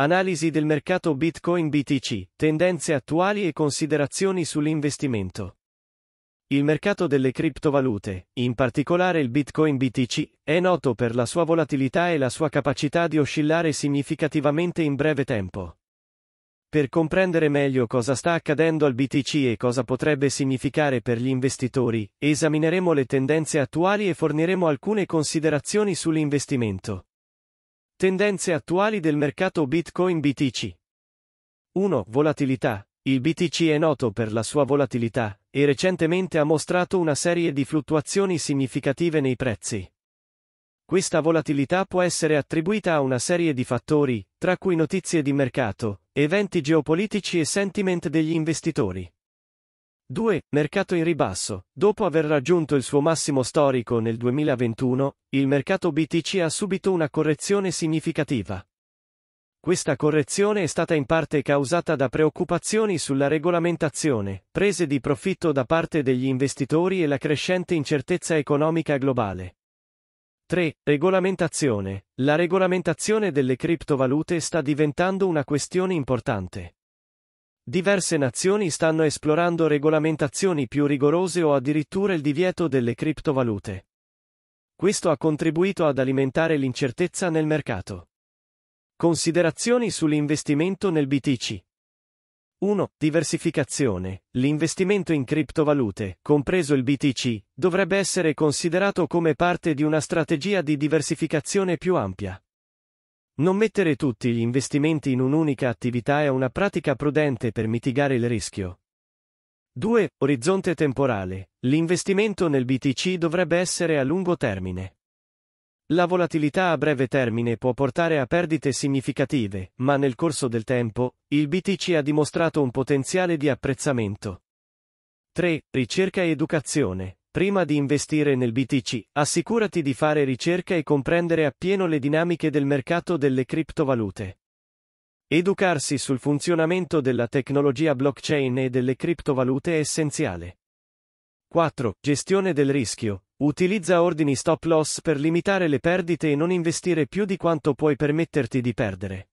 Analisi del mercato Bitcoin BTC, tendenze attuali e considerazioni sull'investimento. Il mercato delle criptovalute, in particolare il Bitcoin BTC, è noto per la sua volatilità e la sua capacità di oscillare significativamente in breve tempo. Per comprendere meglio cosa sta accadendo al BTC e cosa potrebbe significare per gli investitori, esamineremo le tendenze attuali e forniremo alcune considerazioni sull'investimento. Tendenze attuali del mercato Bitcoin BTC. 1. Volatilità. Il BTC è noto per la sua volatilità e recentemente ha mostrato una serie di fluttuazioni significative nei prezzi. Questa volatilità può essere attribuita a una serie di fattori, tra cui notizie di mercato, eventi geopolitici e sentiment degli investitori. 2. Mercato in ribasso. Dopo aver raggiunto il suo massimo storico nel 2021, il mercato BTC ha subito una correzione significativa. Questa correzione è stata in parte causata da preoccupazioni sulla regolamentazione, prese di profitto da parte degli investitori e la crescente incertezza economica globale. 3. Regolamentazione. La regolamentazione delle criptovalute sta diventando una questione importante. Diverse nazioni stanno esplorando regolamentazioni più rigorose o addirittura il divieto delle criptovalute. Questo ha contribuito ad alimentare l'incertezza nel mercato. Considerazioni sull'investimento nel BTC. 1. Diversificazione. L'investimento in criptovalute, compreso il BTC, dovrebbe essere considerato come parte di una strategia di diversificazione più ampia. Non mettere tutti gli investimenti in un'unica attività è una pratica prudente per mitigare il rischio. 2. Orizzonte temporale. L'investimento nel BTC dovrebbe essere a lungo termine. La volatilità a breve termine può portare a perdite significative, ma nel corso del tempo, il BTC ha dimostrato un potenziale di apprezzamento. 3. Ricerca e educazione. Prima di investire nel BTC, assicurati di fare ricerca e comprendere appieno le dinamiche del mercato delle criptovalute. Educarsi sul funzionamento della tecnologia blockchain e delle criptovalute è essenziale. 4. Gestione del rischio. Utilizza ordini stop loss per limitare le perdite e non investire più di quanto puoi permetterti di perdere.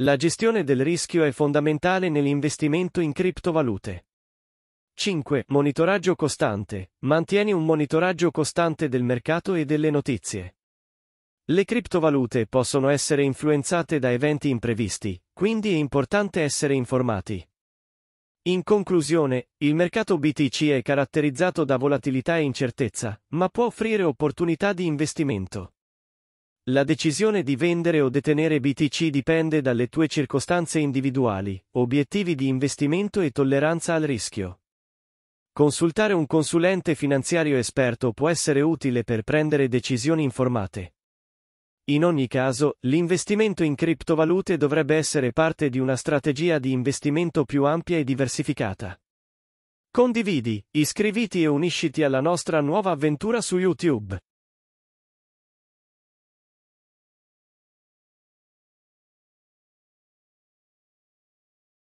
La gestione del rischio è fondamentale nell'investimento in criptovalute. 5. Monitoraggio costante. Mantieni un monitoraggio costante del mercato e delle notizie. Le criptovalute possono essere influenzate da eventi imprevisti, quindi è importante essere informati. In conclusione, il mercato BTC è caratterizzato da volatilità e incertezza, ma può offrire opportunità di investimento. La decisione di vendere o detenere BTC dipende dalle tue circostanze individuali, obiettivi di investimento e tolleranza al rischio. Consultare un consulente finanziario esperto può essere utile per prendere decisioni informate. In ogni caso, l'investimento in criptovalute dovrebbe essere parte di una strategia di investimento più ampia e diversificata. Condividi, iscriviti e unisciti alla nostra nuova avventura su YouTube.